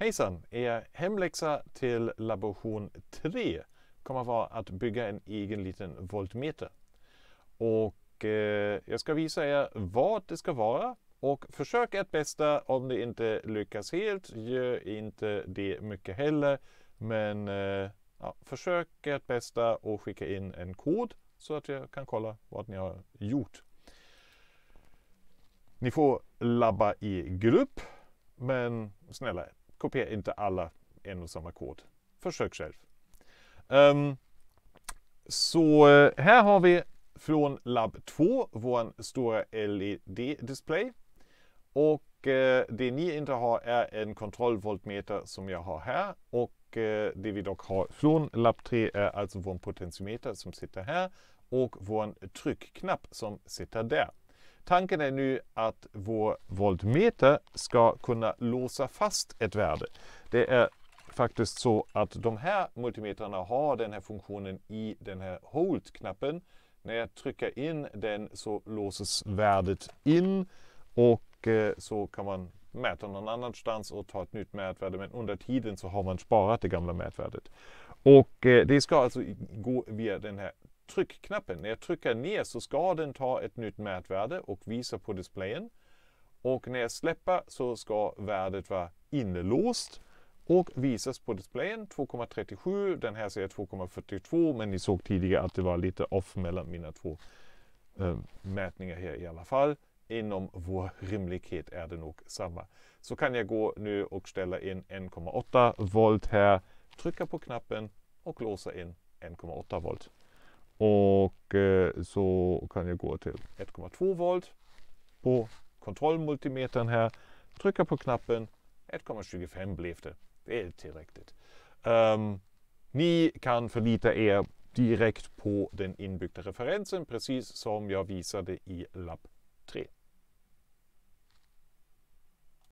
Hejsan! Er hemläxa till laboration 3 kommer vara att bygga en egen liten voltmeter. Och eh, jag ska visa er vad det ska vara och försök ert bästa om det inte lyckas helt. Gör inte det mycket heller. Men eh, ja, försök ert bästa och skicka in en kod så att jag kan kolla vad ni har gjort. Ni får labba i grupp, men snälla Kopiera inte alla en och samma kod. Försök själv. Um, så eh, här har vi från Lab 2, vår stora LED-display. Och eh, det ni inte har är en kontrollvoltmeter som jag har här. Och eh, det vi dock har från Lab 3 är alltså vår potentiometer som sitter här och vår tryckknapp som sitter där. Tanken är nu att vår voltmeter ska kunna låsa fast ett värde. Det är faktiskt så att de här multimetrarna har den här funktionen i den här Hold-knappen. När jag trycker in den så låses värdet in och eh, så kan man mäta någon annanstans och ta ett nytt mätvärde. Men under tiden så har man sparat det gamla mätvärdet. Och eh, det ska alltså gå via den här tryckknappen. När jag trycker ner så ska den ta ett nytt mätvärde och visa på displayen. Och när jag släpper så ska värdet vara inlåst och visas på displayen 2,37. Den här säger 2,42 men ni såg tidigare att det var lite off mellan mina två äh, mätningar här i alla fall. Inom vår rimlighet är det nog samma. Så kan jag gå nu och ställa in 1,8 volt här, trycka på knappen och låsa in 1,8 volt. Och eh, så kan jag gå till 1,2 volt på kontrollmultimetern här, trycka på knappen, 1,25 blev det. Det är tillräckligt. Um, ni kan förlita er direkt på den inbyggda referensen, precis som jag visade i lapp 3.